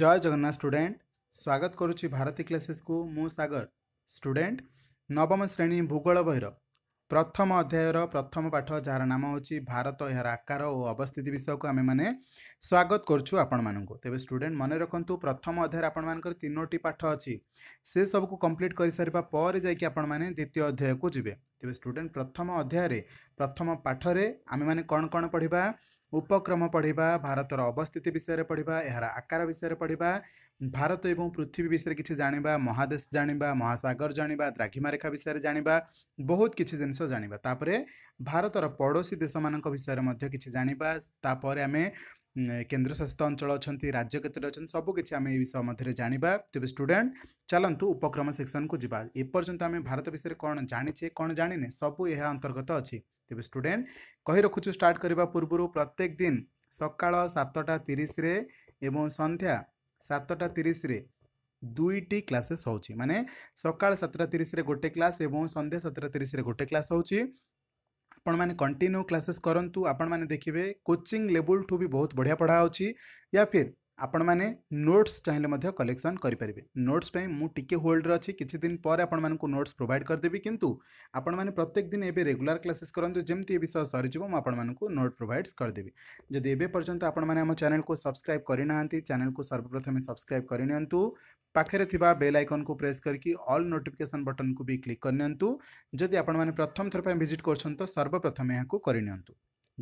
জয় Jagannath student স্বাগত করুছি ভারতী ক্লাসেসকু ମୁଁ ସାଗର student ନବମ ଶ୍ରେଣୀ ଭୂଗୋଳ ବହିର ପ୍ରଥମ ଅଧ୍ୟାୟର ପ୍ରଥମ ପାଠ ଯାହାର ନାମ ହେଉଛି ଭାରତ ଏହାର ଆକାର ଓ ଅବସ୍ଥିତି ବିଷୟକୁ ଆମେମାନେ ସ୍ୱାଗତ କରୁଛୁ ଆପଣମାନଙ୍କୁ ତେବେ ଷ୍ଟୁଡେଣ୍ଟ ମନେ ରଖନ୍ତୁ ପ୍ରଥମ ଅଧ୍ୟାୟରେ ଆପଣମାନଙ୍କର ତିନୋଟି ପାଠ ଅଛି ସେ ସବୁକୁ କମ୍ପ୍ଲିଟ୍ କରିସାରିବା ପରେ ଯାଇକି ଆପଣମାନେ ଦ୍ୱିତୀୟ ଅଧ୍ୟାୟକୁ ଯିବେ ତେବେ ଷ୍ଟୁଡେଣ୍ଟ ପ୍ରଥମ ଅଧ୍ୟାୟରେ ପ୍ରଥମ ପାଠରେ ଆମେମାନେ କ'ଣ କ'ଣ ପଢ଼ିବା ଉପକ୍ରମ ପଢ଼ିବା ଭାରତର ଅବସ୍ଥିତି ବିଷୟରେ ପଢ଼ିବା ଏହାର ଆକାର ବିଷୟରେ ପଢ଼ିବା ଭାରତ ଏବଂ ପୃଥିବୀ ବିଷୟରେ କିଛି ଜାଣିବା ମହାଦେଶ ଜାଣିବା ମହାସାଗର ଜାଣିବା ଦ୍ରାଘିମାରେଖା ବିଷୟରେ ଜାଣିବା ବହୁତ କିଛି ଜିନିଷ ଜାଣିବା ତାପରେ ଭାରତର ପଡ଼ୋଶୀ ଦେଶମାନଙ୍କ ବିଷୟରେ ମଧ୍ୟ କିଛି ଜାଣିବା ତାପରେ ଆମେ କେନ୍ଦ୍ରଶାସିତ ଅଞ୍ଚଳ ଅଛନ୍ତି ରାଜ୍ୟ କେତେଟା ଅଛନ୍ତି ସବୁକିଛି ଆମେ ଏ ବିଷୟ ମଧ୍ୟରେ ଜାଣିବା ତେବେ ଷ୍ଟୁଡେଣ୍ଟ ଚାଲନ୍ତୁ ଉପକ୍ରମ ସେକ୍ସନକୁ ଯିବା ଏପର୍ଯ୍ୟନ୍ତ ଆମେ ଭାରତ ବିଷୟରେ କ'ଣ ଜାଣିଛେ କ'ଣ ଜାଣିନେ ସବୁ ଏହା ଅନ୍ତର୍ଗତ ଅଛି ତେବେ ଷ୍ଟୁଡେଣ୍ଟ କହି ରଖୁଛୁ ଷ୍ଟାର୍ଟ କରିବା ପୂର୍ବରୁ ପ୍ରତ୍ୟେକ ଦିନ ସକାଳ ସାତଟା ତିରିଶରେ ଏବଂ ସନ୍ଧ୍ୟା ସାତଟା ତିରିଶରେ ଦୁଇଟି କ୍ଲାସେସ୍ ହେଉଛି ମାନେ ସକାଳ ସାତଟା ତିରିଶରେ ଗୋଟେ କ୍ଲାସ୍ ଏବଂ ସନ୍ଧ୍ୟା ସାତଟା ତିରିଶରେ ଗୋଟେ କ୍ଲାସ୍ ହେଉଛି ଆପଣମାନେ କଣ୍ଟିନ୍ୟୁ କ୍ଲାସେସ୍ କରନ୍ତୁ ଆପଣମାନେ ଦେଖିବେ କୋଚିଂ ଲେବୁଲ୍ଠୁ ବି ବହୁତ ବଢ଼ିଆ ପଢ଼ା ହେଉଛି ୟା ଫିର୍ आपण मैंने नोट्स चाहिए कलेक्शन करेंगे नोट्स मुझे होल्डर अच्छी किसी दिन पर आपको नोट्स प्रोवैड करदेवि कितु आपने प्रत्येक दिन एवं रेगुला क्लासेस करते जमी विषय सरीज मुझक नोट प्रोवैड्स करदेवि जदि एपर्तंत आम चेल को सब्सक्राइब करना चेल को सर्वप्रथमें सब्सक्राइब करनी पाखे बेल आइकन को प्रेस करके अल् नोटिकेसन बटन को भी क्लिक करनी जदि आप प्रथम थर पर भिज कर सर्वप्रथम यहाँ करनी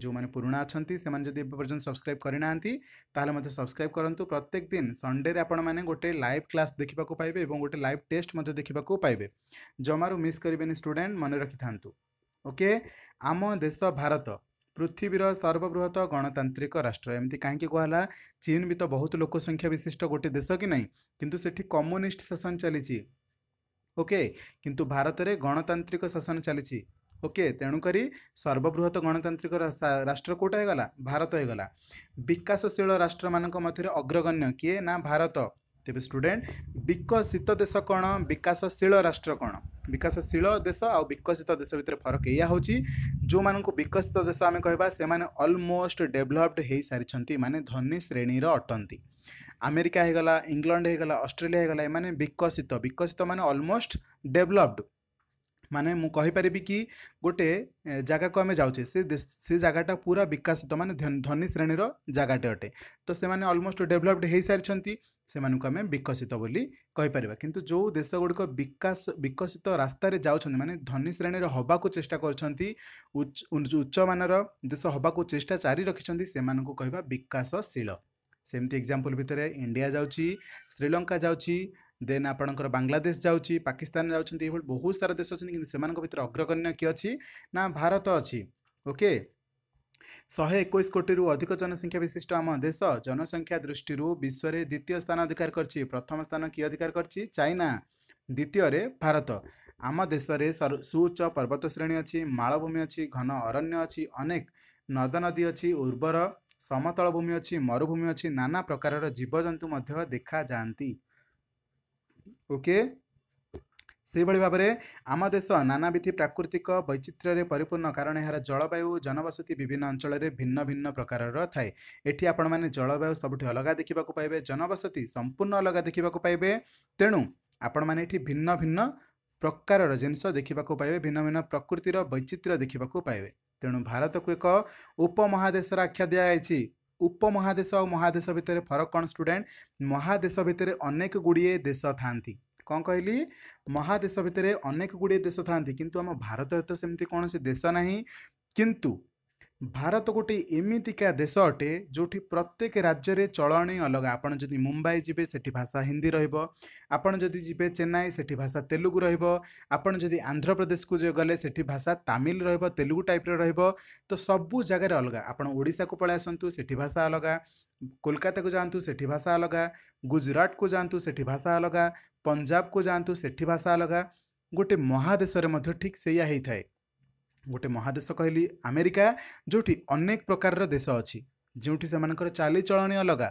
ଯେଉଁମାନେ ପୁରୁଣା ଅଛନ୍ତି ସେମାନେ ଯଦି ଏବେ ପର୍ଯ୍ୟନ୍ତ ସବସ୍କ୍ରାଇବ୍ କରିନାହାନ୍ତି ତାହେଲେ ମଧ୍ୟ ସବସ୍କ୍ରାଇବ୍ କରନ୍ତୁ ପ୍ରତ୍ୟେକ ଦିନ ସଣ୍ଡେରେ ଆପଣମାନେ ଗୋଟେ ଲାଇଭ୍ କ୍ଲାସ୍ ଦେଖିବାକୁ ପାଇବେ ଏବଂ ଗୋଟେ ଲାଇଭ୍ ଟେଷ୍ଟ ମଧ୍ୟ ଦେଖିବାକୁ ପାଇବେ ଜମାରୁ ମିସ୍ କରିବେନି ଷ୍ଟୁଡେଣ୍ଟ ମନେ ରଖିଥାନ୍ତୁ ଓକେ ଆମ ଦେଶ ଭାରତ ପୃଥିବୀର ସର୍ବବୃହତ ଗଣତାନ୍ତ୍ରିକ ରାଷ୍ଟ୍ର ଏମିତି କାହିଁକି କୁହାହେଲା ଚୀନ ବି ତ ବହୁତ ଲୋକ ସଂଖ୍ୟା ବିଶିଷ୍ଟ ଗୋଟେ ଦେଶ କି ନାହିଁ କିନ୍ତୁ ସେଠି କମ୍ୟୁନିଷ୍ଟ ଶାସନ ଚାଲିଛି ଓକେ କିନ୍ତୁ ଭାରତରେ ଗଣତାନ୍ତ୍ରିକ ଶାସନ ଚାଲିଛି ଓକେ ତେଣୁକରି ସର୍ବବୃହତ ଗଣତାନ୍ତ୍ରିକ ରାଷ୍ଟ୍ର କେଉଁଟା ହେଇଗଲା ଭାରତ ହେଇଗଲା ବିକାଶଶୀଳ ରାଷ୍ଟ୍ରମାନଙ୍କ ମଧ୍ୟରେ ଅଗ୍ରଗଣ୍ୟ କିଏ ନା ଭାରତ ତେବେ ଷ୍ଟୁଡେଣ୍ଟ ବିକଶିତ ଦେଶ କ'ଣ ବିକାଶଶୀଳ ରାଷ୍ଟ୍ର କ'ଣ ବିକାଶଶୀଳ ଦେଶ ଆଉ ବିକଶିତ ଦେଶ ଭିତରେ ଫରକ ଏଇଆ ହେଉଛି ଯେଉଁମାନଙ୍କୁ ବିକଶିତ ଦେଶ ଆମେ କହିବା ସେମାନେ ଅଲମୋଷ୍ଟ ଡେଭଲପ୍ଡ ହେଇସାରିଛନ୍ତି ମାନେ ଧନୀ ଶ୍ରେଣୀର ଅଟନ୍ତି ଆମେରିକା ହେଇଗଲା ଇଂଲଣ୍ଡ ହେଇଗଲା ଅଷ୍ଟ୍ରେଲିଆ ହେଇଗଲା ଏମାନେ ବିକଶିତ ବିକଶିତ ମାନେ ଅଲମୋଷ୍ଟ ଡେଭଲପ୍ଡ ମାନେ ମୁଁ କହିପାରିବି କି ଗୋଟେ ଜାଗାକୁ ଆମେ ଯାଉଛେ ସେ ସେ ଜାଗାଟା ପୁରା ବିକାଶିତ ମାନେ ଧନୀ ଶ୍ରେଣୀର ଜାଗାଟେ ଅଟେ ତ ସେମାନେ ଅଲମୋଷ୍ଟ ଡେଭଲପ୍ଡ ହୋଇସାରିଛନ୍ତି ସେମାନଙ୍କୁ ଆମେ ବିକଶିତ ବୋଲି କହିପାରିବା କିନ୍ତୁ ଯେଉଁ ଦେଶଗୁଡ଼ିକ ବିକାଶ ବିକଶିତ ରାସ୍ତାରେ ଯାଉଛନ୍ତି ମାନେ ଧନୀ ଶ୍ରେଣୀର ହେବାକୁ ଚେଷ୍ଟା କରୁଛନ୍ତି ଉଚ୍ଚମାନର ଦେଶ ହେବାକୁ ଚେଷ୍ଟା ଜାରି ରଖିଛନ୍ତି ସେମାନଙ୍କୁ କହିବା ବିକାଶଶୀଳ ସେମିତି ଏକ୍ଜାମ୍ପଲ୍ ଭିତରେ ଇଣ୍ଡିଆ ଯାଉଛି ଶ୍ରୀଲଙ୍କା ଯାଉଛି ଦେନ୍ ଆପଣଙ୍କର ବାଂଲାଦେଶ ଯାଉଛି ପାକିସ୍ତାନ ଯାଉଛନ୍ତି ଏଭଳି ବହୁତ ସାରା ଦେଶ ଅଛନ୍ତି କିନ୍ତୁ ସେମାନଙ୍କ ଭିତରେ ଅଗ୍ରଗଣ୍ୟ କିଏ ଅଛି ନା ଭାରତ ଅଛି ଓକେ ଶହେ ଏକୋଇଶ କୋଟିରୁ ଅଧିକ ଜନସଂଖ୍ୟା ବିଶିଷ୍ଟ ଆମ ଦେଶ ଜନସଂଖ୍ୟା ଦୃଷ୍ଟିରୁ ବିଶ୍ୱରେ ଦ୍ୱିତୀୟ ସ୍ଥାନ ଅଧିକାର କରିଛି ପ୍ରଥମ ସ୍ଥାନ କିଏ ଅଧିକାର କରିଛି ଚାଇନା ଦ୍ୱିତୀୟରେ ଭାରତ ଆମ ଦେଶରେ ସୁଉଚ୍ଚ ପର୍ବତ ଶ୍ରେଣୀ ଅଛି ମାଳଭୂମି ଅଛି ଘନ ଅରଣ୍ୟ ଅଛି ଅନେକ ନଦନଦୀ ଅଛି ଉର୍ବର ସମତଳ ଭୂମି ଅଛି ମରୁଭୂମି ଅଛି ନାନା ପ୍ରକାରର ଜୀବଜନ୍ତୁ ମଧ୍ୟ ଦେଖାଯାଆନ୍ତି ओके ସେହିଭଳି ଭାବରେ ଆମ ଦେଶ ନାନାବିଧି ପ୍ରାକୃତିକ ବୈଚିତ୍ର୍ୟରେ ପରିପୂର୍ଣ୍ଣ କାରଣ ଏହାର ଜଳବାୟୁ ଜନବସତି ବିଭିନ୍ନ ଅଞ୍ଚଳରେ ଭିନ୍ନ ଭିନ୍ନ ପ୍ରକାରର ଥାଏ ଏଠି ଆପଣମାନେ ଜଳବାୟୁ ସବୁଠି ଅଲଗା ଦେଖିବାକୁ ପାଇବେ ଜନବସତି ସମ୍ପୂର୍ଣ୍ଣ ଅଲଗା ଦେଖିବାକୁ ପାଇବେ ତେଣୁ ଆପଣମାନେ ଏଠି ଭିନ୍ନ ଭିନ୍ନ ପ୍ରକାରର ଜିନିଷ ଦେଖିବାକୁ ପାଇବେ ଭିନ୍ନ ଭିନ୍ନ ପ୍ରକୃତିର ବୈଚିତ୍ର୍ୟ ଦେଖିବାକୁ ପାଇବେ ତେଣୁ ଭାରତକୁ ଏକ ଉପମହାଦେଶର ଆଖ୍ୟା ଦିଆଯାଇଛି ଉପମହାଦେଶ ଆଉ ମହାଦେଶ ଭିତରେ ଫରକ କ'ଣ ଷ୍ଟୁଡେଣ୍ଟ ମହାଦେଶ ଭିତରେ ଅନେକ ଗୁଡ଼ିଏ ଦେଶ ଥାଆନ୍ତି କ'ଣ କହିଲି ମହାଦେଶ ଭିତରେ ଅନେକ ଗୁଡ଼ିଏ ଦେଶ ଥାଆନ୍ତି କିନ୍ତୁ ଆମ ଭାରତରେ ତ ସେମିତି କୌଣସି ଦେଶ ନାହିଁ କିନ୍ତୁ ଭାରତ ଗୋଟିଏ ଏମିତିକା ଦେଶ ଅଟେ ଯେଉଁଠି ପ୍ରତ୍ୟେକ ରାଜ୍ୟରେ ଚଳଣି ଅଲଗା ଆପଣ ଯଦି ମୁମ୍ବାଇ ଯିବେ ସେଠି ଭାଷା ହିନ୍ଦୀ ରହିବ ଆପଣ ଯଦି ଯିବେ ଚେନ୍ନାଇ ସେଠି ଭାଷା ତେଲୁଗୁ ରହିବ ଆପଣ ଯଦି ଆନ୍ଧ୍ରପ୍ରଦେଶକୁ ଗଲେ ସେଠି ଭାଷା ତାମିଲ ରହିବ ତେଲୁଗୁ ଟାଇପ୍ର ରହିବ ତ ସବୁ ଜାଗାରେ ଅଲଗା ଆପଣ ଓଡ଼ିଶାକୁ ପଳାଇ ଆସନ୍ତୁ ସେଠି ଭାଷା ଅଲଗା କୋଲକାତାକୁ ଯାଆନ୍ତୁ ସେଠି ଭାଷା ଅଲଗା ଗୁଜୁରାଟକୁ ଯାଆନ୍ତୁ ସେଠି ଭାଷା ଅଲଗା ପଞ୍ଜାବକୁ ଯାଆନ୍ତୁ ସେଠି ଭାଷା ଅଲଗା ଗୋଟେ ମହାଦେଶରେ ମଧ୍ୟ ଠିକ୍ ସେଇଆ ହେଇଥାଏ ଗୋଟେ ମହାଦେଶ କହିଲି ଆମେରିକା ଯେଉଁଠି ଅନେକ ପ୍ରକାରର ଦେଶ ଅଛି ଯେଉଁଠି ସେମାନଙ୍କର ଚାଲିଚଳଣି ଅଲଗା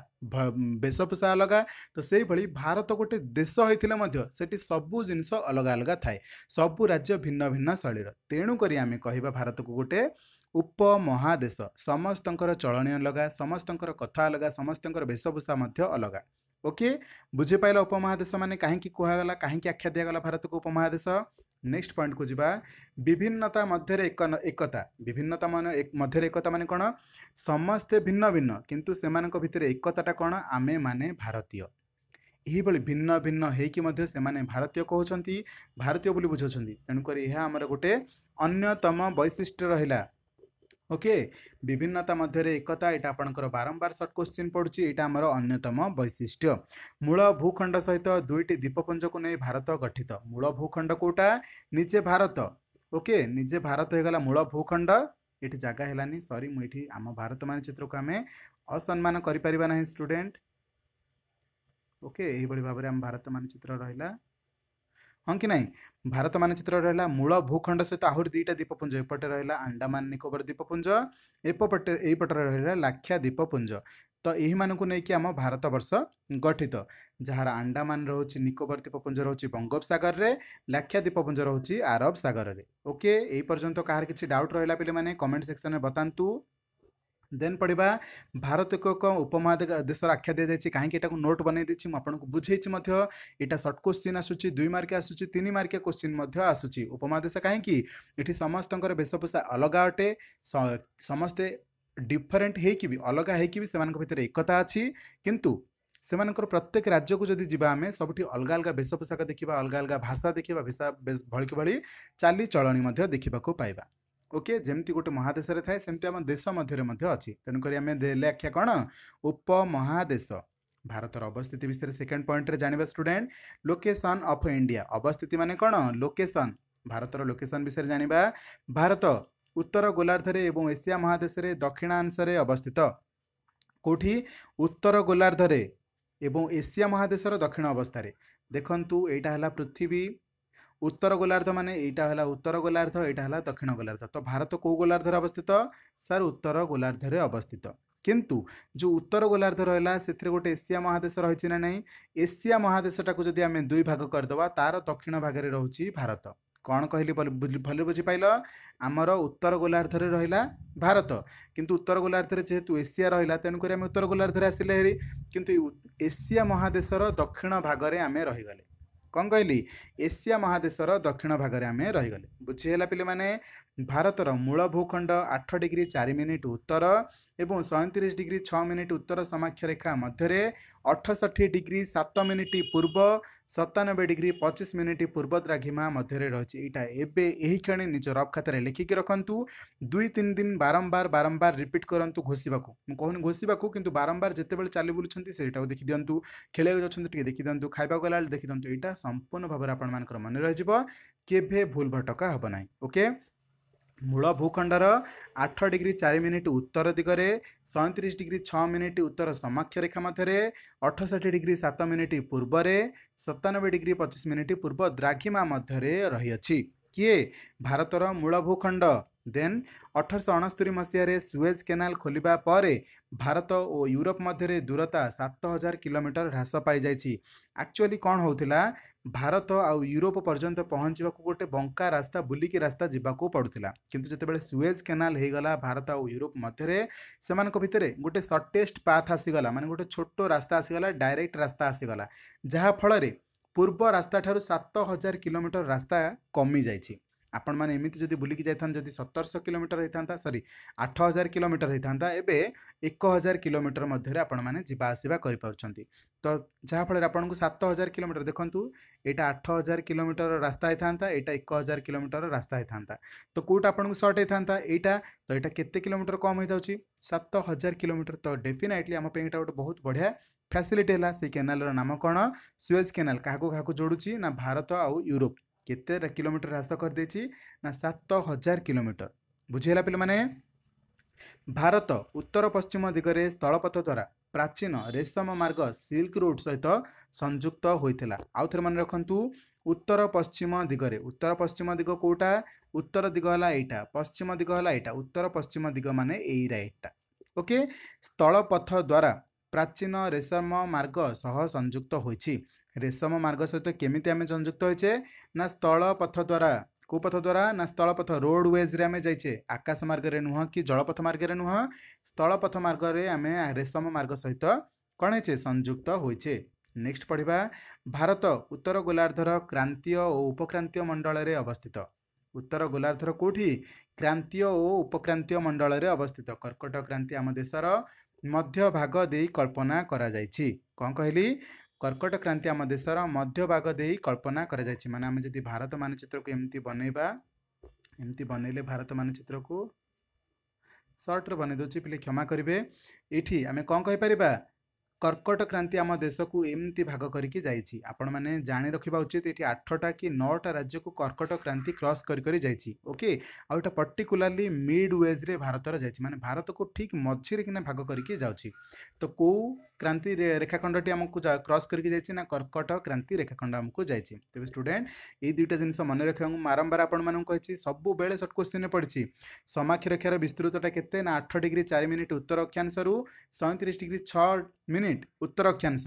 ବେଶପୋଷା ଅଲଗା ତ ସେହିଭଳି ଭାରତ ଗୋଟେ ଦେଶ ହୋଇଥିଲେ ମଧ୍ୟ ସେଠି ସବୁ ଜିନିଷ ଅଲଗା ଅଲଗା ଥାଏ ସବୁ ରାଜ୍ୟ ଭିନ୍ନ ଭିନ୍ନ ଶୈଳୀର ତେଣୁକରି ଆମେ କହିବା ଭାରତକୁ ଗୋଟେ ଉପମହାଦେଶ ସମସ୍ତଙ୍କର ଚଳଣି ଅଲଗା ସମସ୍ତଙ୍କର କଥା ଅଲଗା ସମସ୍ତଙ୍କର ବେଶଭୂଷା ମଧ୍ୟ ଅଲଗା ଓକେ ବୁଝିପାରିଲା ଉପମହାଦେଶ ମାନେ କାହିଁକି କୁହାଗଲା କାହିଁକି ଆଖ୍ୟା ଦିଆଗଲା ଭାରତକୁ ଉପମହାଦେଶ ନେକ୍ସଟ ପଏଣ୍ଟକୁ ଯିବା ବିଭିନ୍ନତା ମଧ୍ୟରେ ଏକ ଏକତା ବିଭିନ୍ନତା ମାନେ ମଧ୍ୟରେ ଏକତା ମାନେ କ'ଣ ସମସ୍ତେ ଭିନ୍ନ ଭିନ୍ନ କିନ୍ତୁ ସେମାନଙ୍କ ଭିତରେ ଏକତାଟା କ'ଣ ଆମେମାନେ ଭାରତୀୟ ଏହିଭଳି ଭିନ୍ନ ଭିନ୍ନ ହେଇକି ମଧ୍ୟ ସେମାନେ ଭାରତୀୟ କହୁଛନ୍ତି ଭାରତୀୟ ବୋଲି ବୁଝୁଛନ୍ତି ତେଣୁକରି ଏହା ଆମର ଗୋଟେ ଅନ୍ୟତମ ବୈଶିଷ୍ଟ୍ୟ ରହିଲା ଓକେ ବିଭିନ୍ନତା ମଧ୍ୟରେ ଏକତା ଏଇଟା ଆପଣଙ୍କର ବାରମ୍ବାର ସର୍ଟ କ୍ୱେଶ୍ଚିନ୍ ପଡ଼ୁଛି ଏଇଟା ଆମର ଅନ୍ୟତମ ବୈଶିଷ୍ଟ୍ୟ ମୂଳ ଭୂଖଣ୍ଡ ସହିତ ଦୁଇଟି ଦ୍ୱୀପପୁଞ୍ଜକୁ ନେଇ ଭାରତ ଗଠିତ ମୂଳ ଭୂଖଣ୍ଡ କେଉଁଟା ନିଜେ ଭାରତ ଓକେ ନିଜେ ଭାରତ ହେଇଗଲା ମୂଳ ଭୂଖଣ୍ଡ ଏଠି ଜାଗା ହେଲାନି ସରି ମୁଁ ଏଠି ଆମ ଭାରତ ମାନଚିତ୍ରକୁ ଆମେ ଅସମ୍ମାନ କରିପାରିବା ନାହିଁ ଷ୍ଟୁଡ଼େଣ୍ଟ ଓକେ ଏହିଭଳି ଭାବରେ ଆମ ଭାରତ ମାନଚିତ୍ର ରହିଲା हँ कि नै भारत मनचित रह दुईटा दीपपुञ्ज एपटे र आडामान निकोबर द्वपपुञ्ञ्ज एकपटे एपटे र लाख्यापुज त यही आम भारतवर्ष गठित जामान रहबर द्वीपुञ्ज रहेछ बङ्गोपरे लाख्या दीपपुञ्ज रोज आरब सगर ओके ए पर्न्त कहाँ कि डाउ र पहिला कमेन्ट सेक्सन बता ଦେନ୍ ପଢ଼ିବା ଭାରତ ଏକ ଏକ ଉପମହାଦେଶର ଆଖ୍ୟା ଦିଆଯାଇଛି କାହିଁକି ଏଟାକୁ ନୋଟ୍ ବନେଇ ଦେଇଛି ମୁଁ ଆପଣଙ୍କୁ ବୁଝେଇଛି ମଧ୍ୟ ଏଇଟା ସର୍ଟ କୋଶ୍ଚିନ୍ ଆସୁଛି ଦୁଇ ମାର୍କିଆ ଆସୁଛି ତିନି ମାର୍କିଆ କୋଶ୍ଚିନ୍ ମଧ୍ୟ ଆସୁଛି ଉପମହାଦେଶ କାହିଁକି ଏଠି ସମସ୍ତଙ୍କର ବେଶଭୂଷା ଅଲଗା ଅଟେ ସମସ୍ତେ ଡିଫରେଣ୍ଟ ହେଇକି ବି ଅଲଗା ହେଇକି ବି ସେମାନଙ୍କ ଭିତରେ ଏକତା ଅଛି କିନ୍ତୁ ସେମାନଙ୍କର ପ୍ରତ୍ୟେକ ରାଜ୍ୟକୁ ଯଦି ଯିବା ଆମେ ସବୁଠି ଅଲଗା ଅଲଗା ବେଶପୋଷାକ ଦେଖିବା ଅଲଗା ଅଲଗା ଭାଷା ଦେଖିବା ଭଳି କି ଭଳି ଚାଲିଚଳଣି ମଧ୍ୟ ଦେଖିବାକୁ ପାଇବା ଓକେ ଯେମିତି ଗୋଟେ ମହାଦେଶରେ ଥାଏ ସେମିତି ଆମ ଦେଶ ମଧ୍ୟରେ ମଧ୍ୟ ଅଛି ତେଣୁକରି ଆମେ ଦେଲେ ଆଖ୍ୟା କ'ଣ ଉପମହାଦେଶ ଭାରତର ଅବସ୍ଥିତି ବିଷୟରେ ସେକେଣ୍ଡ ପଏଣ୍ଟରେ ଜାଣିବା ଷ୍ଟୁଡେଣ୍ଟ ଲୋକେସନ୍ ଅଫ୍ ଇଣ୍ଡିଆ ଅବସ୍ଥିତି ମାନେ କ'ଣ ଲୋକେସନ୍ ଭାରତର ଲୋକେସନ୍ ବିଷୟରେ ଜାଣିବା ଭାରତ ଉତ୍ତର ଗୋଲାର୍ଦ୍ଧରେ ଏବଂ ଏସିଆ ମହାଦେଶରେ ଦକ୍ଷିଣାଂଶରେ ଅବସ୍ଥିତ କେଉଁଠି ଉତ୍ତର ଗୋଲାର୍ଦ୍ଧରେ ଏବଂ ଏସିଆ ମହାଦେଶର ଦକ୍ଷିଣ ଅବସ୍ଥାରେ ଦେଖନ୍ତୁ ଏଇଟା ହେଲା ପୃଥିବୀ ଉତ୍ତର ଗୋଲାର୍ଦ୍ଧ ମାନେ ଏଇଟା ହେଲା ଉତ୍ତର ଗୋଲାର୍ଦ୍ଧ ଏଇଟା ହେଲା ଦକ୍ଷିଣ ଗୋଲାର୍ଦ୍ଧ ତ ଭାରତ କେଉଁ ଗୋଲାର୍ଦ୍ଧରେ ଅବସ୍ଥିତ ସାର୍ ଉତ୍ତର ଗୋଲାର୍ଦ୍ଧରେ ଅବସ୍ଥିତ କିନ୍ତୁ ଯେଉଁ ଉତ୍ତର ଗୋଲାର୍ଦ୍ଧ ରହିଲା ସେଥିରେ ଗୋଟେ ଏସିଆ ମହାଦେଶ ରହିଛି ନା ନାହିଁ ଏସିଆ ମହାଦେଶଟାକୁ ଯଦି ଆମେ ଦୁଇ ଭାଗ କରିଦେବା ତାର ଦକ୍ଷିଣ ଭାଗରେ ରହୁଛି ଭାରତ କ'ଣ କହିଲି ଭଲ ବୁଝିପାରିଲ ଆମର ଉତ୍ତର ଗୋଲାର୍ଦ୍ଧରେ ରହିଲା ଭାରତ କିନ୍ତୁ ଉତ୍ତର ଗୋଲାର୍ଦ୍ଧରେ ଯେହେତୁ ଏସିଆ ରହିଲା ତେଣୁକରି ଆମେ ଉତ୍ତର ଗୋଲାର୍ଦ୍ଧରେ ଆସିଲେ ହେରି କିନ୍ତୁ ଏସିଆ ମହାଦେଶର ଦକ୍ଷିଣ ଭାଗରେ ଆମେ ରହିଗଲେ କ'ଣ କହିଲି ଏସିଆ ମହାଦେଶର ଦକ୍ଷିଣ ଭାଗରେ ଆମେ ରହିଗଲେ ବୁଝିହେଲା ପିଲାମାନେ ଭାରତର ମୂଳ ଭୂଖଣ୍ଡ ଆଠ ଡିଗ୍ରୀ ଚାରି ମିନିଟ୍ ଉତ୍ତର ଏବଂ ସଇଁତିରିଶ ଡିଗ୍ରୀ ଛଅ ମିନିଟ୍ ଉତ୍ତର ସମାକ୍ଷ ରେଖା ମଧ୍ୟରେ ଅଠଷଠି ଡିଗ୍ରୀ ସାତ ମିନିଟ୍ ପୂର୍ବ ସତାନବେ ଡିଗ୍ରୀ ପଚିଶ ମିନିଟ୍ ପୂର୍ବ ଦ୍ରାଘିମା ମଧ୍ୟରେ ରହିଛି ଏଇଟା ଏବେ ଏହି କ୍ଷଣି ନିଜ ରଫ୍ ଖାତାରେ ଲେଖିକି ରଖନ୍ତୁ ଦୁଇ ତିନି ଦିନ ବାରମ୍ବାର ବାରମ୍ବାର ରିପିଟ୍ କରନ୍ତୁ ଘୋଷିବାକୁ ମୁଁ କହୁନି ଘୋଷିବାକୁ କିନ୍ତୁ ବାରମ୍ବାର ଯେତେବେଳେ ଚାଲି ବୁଲୁଛନ୍ତି ସେଇଟାକୁ ଦେଖିଦିଅନ୍ତୁ ଖେଳିବାକୁ ଯାଉଛନ୍ତି ଟିକେ ଦେଖିଦିଅନ୍ତୁ ଖାଇବାକୁ ଗଲାବେଳେ ଦେଖିଦିଅନ୍ତୁ ଏଇଟା ସମ୍ପୂର୍ଣ୍ଣ ଭାବରେ ଆପଣମାନଙ୍କର ମନେ ରହିଯିବ କେବେ ଭୁଲ ଭଟକା ହେବ ନାହିଁ ଓକେ ମୂଳ ଭୂଖଣ୍ଡର ଆଠ ଡିଗ୍ରୀ ଚାରି ମିନିଟ୍ ଉତ୍ତର ଦିଗରେ ସଇଁତିରିଶ ଡିଗ୍ରୀ ଛଅ ମିନିଟ୍ ଉତ୍ତର ସମାକ୍ଷ ରେଖା ମଧ୍ୟରେ ଅଠଷଠି ଡିଗ୍ରୀ ସାତ ମିନିଟ୍ ପୂର୍ବରେ ସତାନବେ ଡିଗ୍ରୀ ପଚିଶ ମିନିଟ୍ ପୂର୍ବ ଦ୍ରାଘିମା ମଧ୍ୟରେ ରହିଅଛି କିଏ ଭାରତର ମୂଳ ଭୂଖଣ୍ଡ ଦେନ୍ ଅଠରଶହ ଅଣସ୍ତରୀ ମସିହାରେ ସୁଏଜ୍ କେନାଲ ଖୋଲିବା ପରେ ଭାରତ ଓ ୟୁରୋପ ମଧ୍ୟରେ ଦୂରତା ସାତ ହଜାର କିଲୋମିଟର ହ୍ରାସ ପାଇଯାଇଛି ଆକ୍ଚୁଆଲି କ'ଣ ହେଉଥିଲା ଭାରତ ଆଉ ୟୁରୋପ ପର୍ଯ୍ୟନ୍ତ ପହଞ୍ଚିବାକୁ ଗୋଟେ ବଙ୍କା ରାସ୍ତା ବୁଲିକି ରାସ୍ତା ଯିବାକୁ ପଡ଼ୁଥିଲା କିନ୍ତୁ ଯେତେବେଳେ ସୁଏଜ୍ କେନାଲ ହେଇଗଲା ଭାରତ ଆଉ ୟୁରୋପ ମଧ୍ୟରେ ସେମାନଙ୍କ ଭିତରେ ଗୋଟେ ସର୍ଟେଷ୍ଟ ପାଥ୍ ଆସିଗଲା ମାନେ ଗୋଟେ ଛୋଟ ରାସ୍ତା ଆସିଗଲା ଡାଇରେକ୍ଟ ରାସ୍ତା ଆସିଗଲା ଯାହାଫଳରେ ପୂର୍ବ ରାସ୍ତାଠାରୁ ସାତ ହଜାର କିଲୋମିଟର ରାସ୍ତା କମିଯାଇଛି ଆପଣମାନେ ଏମିତି ଯଦି ଭୁଲିକି ଯାଇଥାନ୍ତେ ଯଦି ସତରଶହ କିଲୋମିଟର ହେଇଥାନ୍ତା ସରି ଆଠ ହଜାର କିଲୋମିଟର ହେଇଥାନ୍ତା ଏବେ ଏକ ହଜାର କିଲୋମିଟର ମଧ୍ୟରେ ଆପଣମାନେ ଯିବା ଆସିବା କରିପାରୁଛନ୍ତି ତ ଯାହାଫଳରେ ଆପଣଙ୍କୁ ସାତ ହଜାର କିଲୋମିଟର ଦେଖନ୍ତୁ ଏଇଟା ଆଠ ହଜାର କିଲୋମିଟର ରାସ୍ତା ହେଇଥାନ୍ତା ଏଇଟା ଏକ ହଜାର କିଲୋମିଟର ରାସ୍ତା ହେଇଥାନ୍ତା ତ କେଉଁଟା ଆପଣଙ୍କୁ ସର୍ଟ ହେଇଥାନ୍ତା ଏଇଟା ତ ଏଇଟା କେତେ କିଲୋମିଟର କମ୍ ହେଇଯାଉଛି ସାତ ହଜାର କିଲୋମିଟର ତ ଡେଫିନାଇଟଲି ଆମ ପାଇଁ ଏଇଟା ଗୋଟେ ବହୁତ ବଢ଼ିଆ ଫ୍ୟାସିଲିଟି ହେଲା ସେଇ କେନାଲର ନାମ କ'ଣ ସୁଏଜ୍ କେନାଲ କାହାକୁ କାହାକୁ ଯୋଡ଼ୁଛି ନା ଭାରତ ଆଉ ୟୁରୋପ କେତେ କିଲୋମିଟର ହ୍ରାସ କରିଦେଇଛି ନା ସାତ ହଜାର କିଲୋମିଟର ବୁଝିହେଲା ପିଲାମାନେ ଭାରତ ଉତ୍ତର ପଶ୍ଚିମ ଦିଗରେ ସ୍ଥଳପଥ ଦ୍ୱାରା ପ୍ରାଚୀନ ରେଶମ ମାର୍ଗ ସିଲ୍କ ରୁଟ୍ ସହିତ ସଂଯୁକ୍ତ ହୋଇଥିଲା ଆଉ ଥରେ ମନେ ରଖନ୍ତୁ ଉତ୍ତର ପଶ୍ଚିମ ଦିଗରେ ଉତ୍ତର ପଶ୍ଚିମ ଦିଗ କେଉଁଟା ଉତ୍ତର ଦିଗ ହେଲା ଏଇଟା ପଶ୍ଚିମ ଦିଗ ହେଲା ଏଇଟା ଉତ୍ତର ପଶ୍ଚିମ ଦିଗ ମାନେ ଏଇ ରାଇଟ୍ଟା ଓକେ ସ୍ଥଳପଥ ଦ୍ୱାରା ପ୍ରାଚୀନ ରେଶମ ମାର୍ଗ ସହ ସଂଯୁକ୍ତ ହୋଇଛି ରେଶମ ମାର୍ଗ ସହିତ କେମିତି ଆମେ ସଂଯୁକ୍ତ ହୋଇଛେ ନା ସ୍ଥଳ ପଥ ଦ୍ୱାରା କେଉଁ ପଥ ଦ୍ୱାରା ନା ସ୍ଥଳପଥ ରୋଡ଼ ୱେଜ୍ରେ ଆମେ ଯାଇଛେ ଆକାଶ ମାର୍ଗରେ ନୁହଁ କି ଜଳପଥ ମାର୍ଗରେ ନୁହଁ ସ୍ଥଳପଥ ମାର୍ଗରେ ଆମେ ରେଶମ ମାର୍ଗ ସହିତ କ'ଣ ହେଇଛେ ସଂଯୁକ୍ତ ହୋଇଛେ ନେକ୍ସଟ ପଢ଼ିବା ଭାରତ ଉତ୍ତର ଗୋଲାର୍ଦ୍ଧର କ୍ରାନ୍ତୀୟ ଓ ଉପକ୍ରାନ୍ତୀୟ ମଣ୍ଡଳରେ ଅବସ୍ଥିତ ଉତ୍ତର ଗୋଲାର୍ଦ୍ଧର କେଉଁଠି କ୍ରାନ୍ତୀୟ ଓ ଉପକ୍ରାନ୍ତୀୟ ମଣ୍ଡଳରେ ଅବସ୍ଥିତ କର୍କଟ କ୍ରାନ୍ତି ଆମ ଦେଶର ମଧ୍ୟ ଭାଗ ଦେଇ କଳ୍ପନା କରାଯାଇଛି କ'ଣ କହିଲି कर्कटक्रान्ति आम देश र मध्यभाभई कल्पना गरिदि भारत मनचित् एमि बनैवा एमि बनैले भारत मनचितको सर्ट्रे बनैदेउँ पहिले क्षमा गरे यी आम कहिपार କର୍କଟ କ୍ରାନ୍ତି ଆମ ଦେଶକୁ ଏମିତି ଭାଗ କରିକି ଯାଇଛି ଆପଣମାନେ ଜାଣି ରଖିବା ଉଚିତ ଏଠି ଆଠଟା କି ନଅଟା ରାଜ୍ୟକୁ କର୍କଟ କ୍ରାନ୍ତି କ୍ରସ୍ କରି କରି ଯାଇଛି ଓକେ ଆଉ ଏଇଟା ପର୍ଟିକୁଲାରଲି ମିଡ୍ ୱେଜ୍ରେ ଭାରତର ଯାଇଛି ମାନେ ଭାରତକୁ ଠିକ୍ ମଝିରେ କିନା ଭାଗ କରିକି ଯାଉଛି ତ କେଉଁ କ୍ରାନ୍ତି ରେଖାଖଣ୍ଡଟି ଆମକୁ କ୍ରସ୍ କରିକି ଯାଇଛି ନା କର୍କଟ କ୍ରାନ୍ତି ରେଖାଖଣ୍ଡ ଆମକୁ ଯାଇଛି ତେବେ ଷ୍ଟୁଡେଣ୍ଟ ଏଇ ଦୁଇଟା ଜିନିଷ ମନେ ରଖିବାକୁ ମୁଁ ବାରମ୍ବାର ଆପଣମାନଙ୍କୁ କହିଛି ସବୁବେଳେ ସର୍ଟ କ୍ୱେଶ୍ଚିନ୍ରେ ପଡ଼ିଛି ସମାକ୍ଷରକ୍ଷାର ବିସ୍ତୃତଟା କେତେ ନା ଆଠ ଡିଗ୍ରୀ ଚାରି ମିନିଟ୍ ଉତ୍ତର ଅକ୍ଷାଂଶରୁ ସଇଁତିରିଶ ଡିଗ୍ରୀ ଛଅ ମିନିଟ୍ পয়েন্ট উত্তর অক্ষাংশ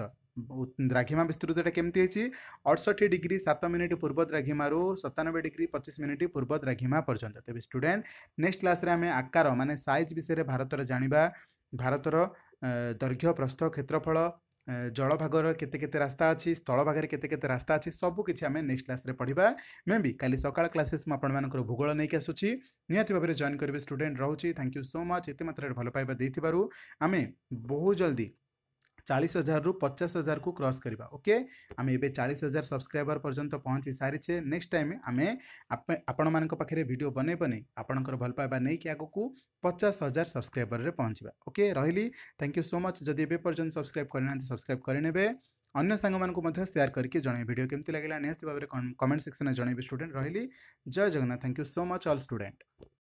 দ্রাঘিমা বিস্তৃতটা কেমতি হয়েছে অড়ষঠি ডিগ্রি সাত মিনিট পূর্ব দ্রাঘিমারু সতানবে ডিগ্রি পঁচিশ মিনিট পূর্ব দ্রাঘিমা পর্যন্ত তেমনি স্টুডেন্ট নেক্সট ক্লাসে আমি আকার মানে সাইজ বিষয়ে ভারতর জাঁয়া ভারতর দৈর্ঘ্য প্রস্থ ক্ষেত্রফল জলভাগর কেতে কেতে রাস্তা আছে স্থলভাগের কেতে কেতে রাস্তা আছে সবু কিছু আমি নেক্সট ক্লাসে পড়া মে বি কালি সকাল ক্লাসেস মু আপনার ভূগোল নিয়ে আসুছি নিহতি ভাবে জয়েন করবে স্টুডেন্ট রয়েছে থ্যাংক ইউ সো মচ এত মাত্রায় ভাল পাইবা দিয়ে আমি বহু জলদি ચાલીસ હજારરૂ પચાસ હજારકુ ક્રસ કરવા ઓકે આમે એવે ચાલીસ હજાર સબસ્ક્રાઇબર પર્યંત પહોંચી સારીછે નેક્સ્ટ ટાઇમ આમે આપણମାନଙ୍କ ପାଖରେ ଭିଡ଼ିଓ ବନେଇବା ନେଇ ଆପଣଙ୍କର ଭଲ ପାଇବା ନେଇକି ଆଗକୁ ପଚାଶ ହଜାର ସବସ୍କ୍ରାଇବରରେ ପହଞ୍ଚିବା ଓକେ ରହିଲି ଥ୍ୟାଙ୍କ ୟୁ ସୋ ମଚ୍ ଯଦି ଏବେ ପର୍ଯ୍ୟନ୍ତ ସବସ୍କ୍ରାଇବ୍ କରିନାହାନ୍ତି ସବସ୍କ୍ରାଇବ୍ କରିନେବେ ଅନ୍ୟ ସାଙ୍ଗମାନଙ୍କୁ ମଧ୍ୟ ସେୟାର କରିକି ଜଣେଇବେ ଭିଡ଼ିଓ କେମିତି ଲାଗିଲା ନିହାତି ଭାବରେ କମେଣ୍ଟ ସେକ୍ସନରେ ଜଣେଇବେ ଷ୍ଟୁଡେଣ୍ଟ ରହିଲି ଜୟ Jagannath thank you so much all student